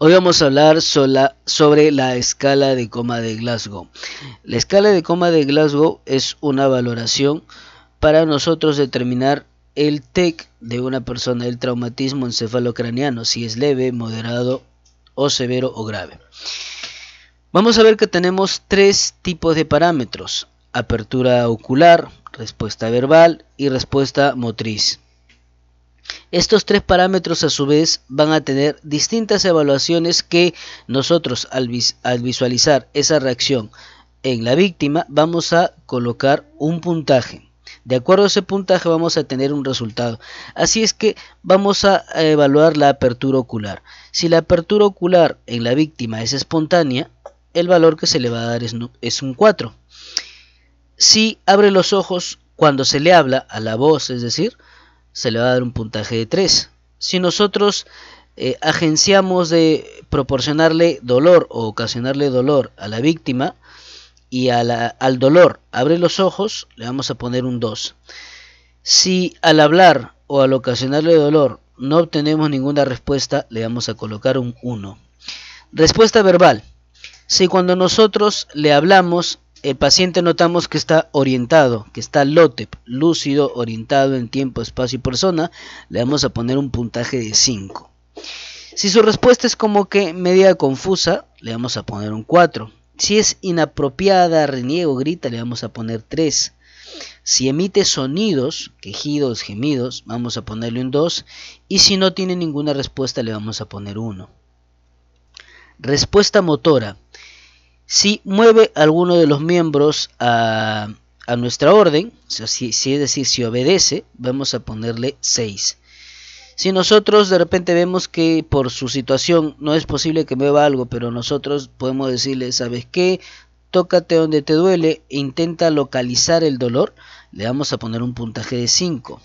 Hoy vamos a hablar sobre la escala de coma de Glasgow. La escala de coma de Glasgow es una valoración para nosotros determinar el TEC de una persona, del traumatismo encefalocraniano, si es leve, moderado o severo o grave. Vamos a ver que tenemos tres tipos de parámetros, apertura ocular, respuesta verbal y respuesta motriz. Estos tres parámetros a su vez van a tener distintas evaluaciones que nosotros al, visualizar esa reacción en la víctima vamos a colocar un puntaje. De acuerdo a ese puntaje vamos a tener un resultado. Así es que vamos a evaluar la apertura ocular. Si la apertura ocular en la víctima es espontánea, el valor que se le va a dar es, es un 4. Si abre los ojos cuando se le habla a la voz, es decir, se le va a dar un puntaje de 3. Si nosotros eh, agenciamos de proporcionarle dolor o ocasionarle dolor a la víctima y al dolor abre los ojos, le vamos a poner un 2. Si al hablar o al ocasionarle dolor no obtenemos ninguna respuesta, le vamos a colocar un 1. Respuesta verbal. Si cuando nosotros le hablamos el paciente notamos que está orientado, que está LOTEP, lúcido, orientado en tiempo, espacio y persona. Le vamos a poner un puntaje de 5. Si su respuesta es como que media confusa, le vamos a poner un 4. Si es inapropiada, reniego, grita, le vamos a poner 3. Si emite sonidos, quejidos, gemidos, vamos a ponerle un 2. Y si no tiene ninguna respuesta, le vamos a poner 1. Respuesta motora si mueve alguno de los miembros a, nuestra orden, si, es decir, si obedece, vamos a ponerle 6. Si nosotros de repente vemos que por su situación no es posible que mueva algo, pero nosotros podemos decirle, ¿sabes qué? Tócate donde te duele e intenta localizar el dolor, le vamos a poner un puntaje de 5.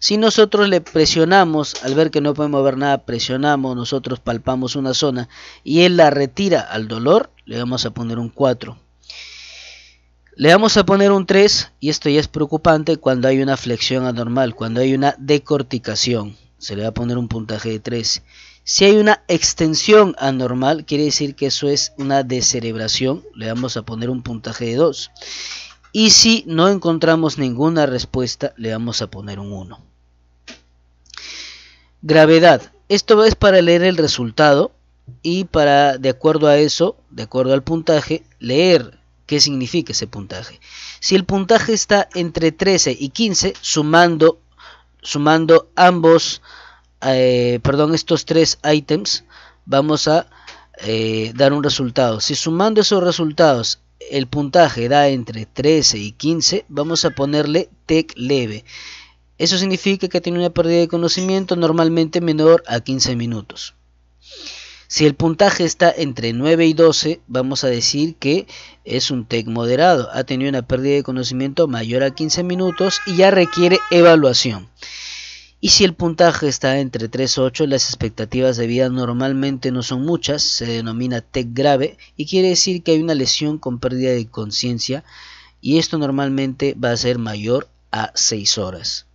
Si nosotros le presionamos, al ver que no podemos ver nada, presionamos, nosotros palpamos una zona y él la retira al dolor, le vamos a poner un 4. Le vamos a poner un 3 y esto ya es preocupante cuando hay una flexión anormal, cuando hay una decorticación. Se le va a poner un puntaje de 3. Si hay una extensión anormal, quiere decir que eso es una descerebración, le vamos a poner un puntaje de 2. Y si no encontramos ninguna respuesta, le vamos a poner un 1. Gravedad. Esto es para leer el resultado y para, de acuerdo a eso, de acuerdo al puntaje, leer qué significa ese puntaje. Si el puntaje está entre 13 y 15, sumando, sumando ambos, eh, perdón, estos tres ítems, vamos a eh, dar un resultado. Si sumando esos resultados el puntaje da entre 13 y 15, vamos a ponerle TEC leve. Eso significa que tiene una pérdida de conocimiento normalmente menor a 15 minutos. Si el puntaje está entre 9 y 12, vamos a decir que es un TEC moderado. Ha tenido una pérdida de conocimiento mayor a 15 minutos y ya requiere evaluación. Y si el puntaje está entre 3 y 8, las expectativas de vida normalmente no son muchas, se denomina TEC grave y quiere decir que hay una lesión con pérdida de conciencia y esto normalmente va a ser mayor a 6 horas.